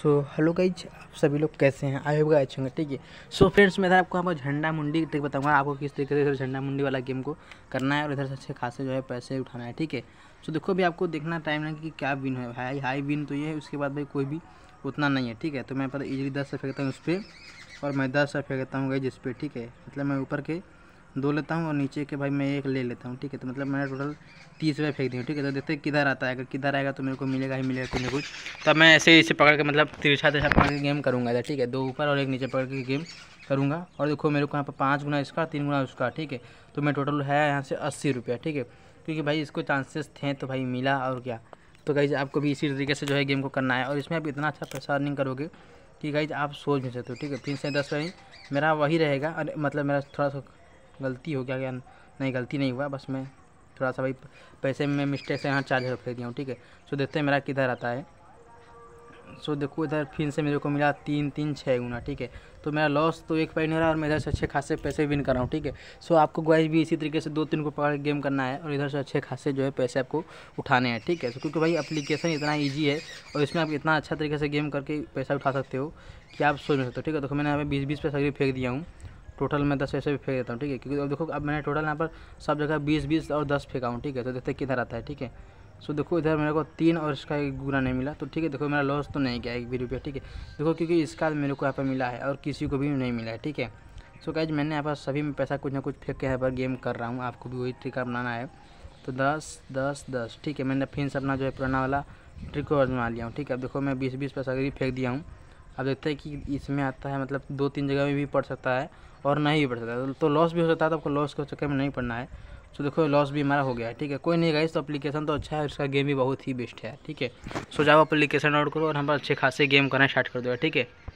so hello guys आप सभी लोग कैसे हैं आई होगा अच्छे होंगे ठीक है सो फ्रेंड्स मैं इधर आपको आपको झंडा मुंडी तक बताऊंगा आपको किस तरीके से झंडा मुंडी वाला गेम को करना है और इधर से अच्छे खासे जो है पैसे उठाना है ठीक है सो देखो अभी आपको देखना टाइम लगे कि क्या विन है हाई हाई विन तो ये है उसके बाद भाई कोई भी उतना नहीं है ठीक है तो मैं पता ईजिली दस से फेंकता हूँ उस पर और मैं दस से फेंकता हूँ गई इस पर ठीक है मतलब मैं ऊपर के दो लेता हूँ और नीचे के भाई मैं एक ले लेता हूँ ठीक है तो मतलब मैंने टोटल तीस रुपये फेंक दिया ठीक है तो देखते किधर आता है अगर किधर आएगा तो मेरे को मिलेगा ही मिलेगा कुछ ना कुछ तो मैं ऐसे इसे पकड़ के मतलब तिरछा तिरछा पकड़ के गेम करूँगा इधर ठीक है दो ऊपर और एक नीचे पकड़ के गेम करूँगा और देखो मेरे को यहाँ पर पाँच गुना इसका तीन गुना उसका ठीक है तो मैं टोटल है यहाँ से अस्सी रुपया ठीक है क्योंकि भाई इसको चांसेस थे तो भाई मिला और क्या तो गाइज आपको भी इसी तरीके से जो है गेम को करना है और इसमें आप इतना अच्छा पैसा अर्निंग करोगे कि गाइज आप सोच नहीं सकते हो ठीक है फिर से दस वही मेरा वही रहेगा और मतलब मेरा थोड़ा सा गलती हो गया क्या नहीं गलती नहीं हुआ बस मैं थोड़ा सा भाई पैसे में मिस्टेक से यहाँ चार्जर फेंक दिया हूँ ठीक है सो देखते हैं मेरा किधर आता है सो देखो इधर फिर से मेरे को मिला तीन तीन छः गुना ठीक है तो मेरा लॉस तो एक पॉइंट हो रहा है और मैं इधर से अच्छे खासे पैसे विन कर रहा हूँ ठीक है सो आपको गाइस भी इसी तरीके से दो तीन को पकड़ गेम करना है और इधर से अच्छे खासे जो है पैसे आपको उठाने हैं ठीक है सो क्योंकि भाई अपलीकेशन इतना ईजी है और इसमें आप इतना अच्छा तरीके से गेम करके पैसा उठा सकते हो कि आप सोच नहीं सकते हो ठीक है तो मैंने यहाँ पर बीस बीस पैसा फेंक दिया हूँ टोटल मैं दस ऐसे भी फेंक देता हूँ ठीक है क्योंकि अब देखो अब मैंने टोटल यहाँ पर सब जगह बीस बीस और दस फेंका हूँ ठीक है तो देखते किधर आता है ठीक है सो देखो इधर मेरे को तीन और इसका एक गुना नहीं मिला तो ठीक है देखो मेरा लॉस तो नहीं गया एक भी रुपया ठीक है देखो क्योंकि इसका मेरे को यहाँ पर मिला है और किसी को भी नहीं मिला है ठीक है सो कैज मैंने यहाँ पर सभी में पैसा कुछ ना कुछ फेंक के यहाँ पर गेम कर रहा हूँ आपको भी वही ट्रिक अपनाना है तो दस दस दस ठीक है मैंने फिर से अपना जो है पुराना वाला ट्रिक को आजमा लिया हूँ ठीक है अब देखो मैं बीस बीस पैसा करीब फेंक दिया हूँ आप देखते हैं कि इसमें आता है मतलब दो तीन जगह में भी पड़ सकता है और नहीं भी पड़ सकता तो लॉस भी हो सकता है तो आपको लॉस के चक्कर में नहीं पड़ना है तो देखो लॉस भी हमारा हो गया है ठीक है कोई नहीं गाइस तो एप्लीकेशन तो अच्छा है उसका गेम भी बहुत ही बेस्ट है ठीक है सो जाओ एप्लीकेशन डाउनलोड करो और हम अच्छे खासे गेम करना स्टार्ट कर दो ठीक है